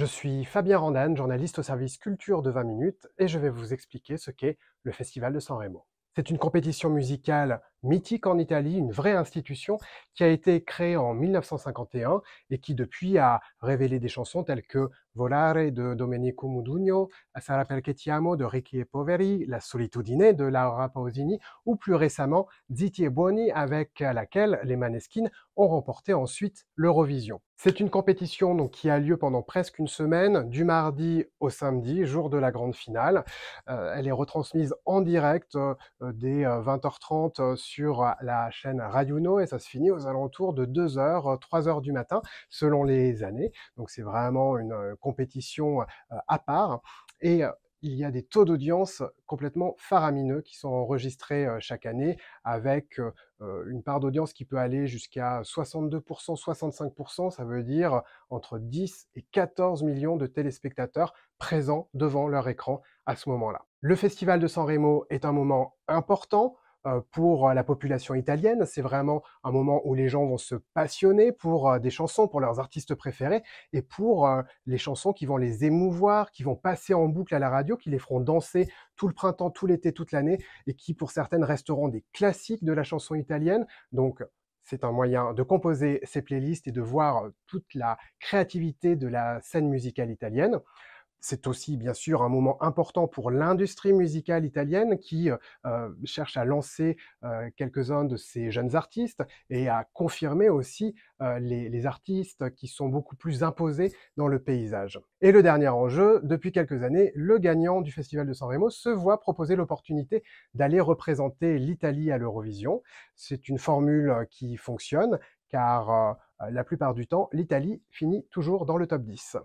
Je suis Fabien Randan, journaliste au service culture de 20 minutes, et je vais vous expliquer ce qu'est le Festival de San Remo. C'est une compétition musicale mythique en Italie, une vraie institution qui a été créée en 1951 et qui depuis a révélé des chansons telles que Volare de Domenico Modugno, Sarà perché ti de Ricchi e Poveri, La solitudine de Laura Pausini ou plus récemment Zitti e Buoni avec laquelle les Maneskin ont remporté ensuite l'Eurovision. C'est une compétition donc, qui a lieu pendant presque une semaine, du mardi au samedi, jour de la grande finale. Euh, elle est retransmise en direct euh, dès 20h30 euh, sur sur euh, la chaîne Radio et ça se finit aux alentours de 2h, euh, 3h du matin selon les années. Donc c'est vraiment une euh, compétition à part. Et il y a des taux d'audience complètement faramineux qui sont enregistrés chaque année avec une part d'audience qui peut aller jusqu'à 62%, 65%, ça veut dire entre 10 et 14 millions de téléspectateurs présents devant leur écran à ce moment-là. Le festival de San Remo est un moment important euh, pour euh, la population italienne. C'est vraiment un moment où les gens vont se passionner pour euh, des chansons, pour leurs artistes préférés et pour les chansons qui vont les émouvoir, qui vont passer en boucle à la radio, qui les feront danser tout le printemps, tout l'été, toute l'année et qui pour certaines resteront des classiques de la chanson italienne. Donc c'est un moyen de composer ces playlists et de voir toute la créativité de la scène musicale italienne. C'est aussi bien sûr un moment important pour l'industrie musicale italienne qui euh, euh, cherche à lancer euh, quelques-uns de ces jeunes artistes et à confirmer aussi les, artistes qui sont beaucoup plus imposés dans le paysage. Et le dernier enjeu, depuis quelques années, le gagnant du Festival de Sanremo se voit proposer l'opportunité d'aller représenter l'Italie à l'Eurovision. C'est une formule qui fonctionne car la plupart du temps, l'Italie finit toujours dans le top 10.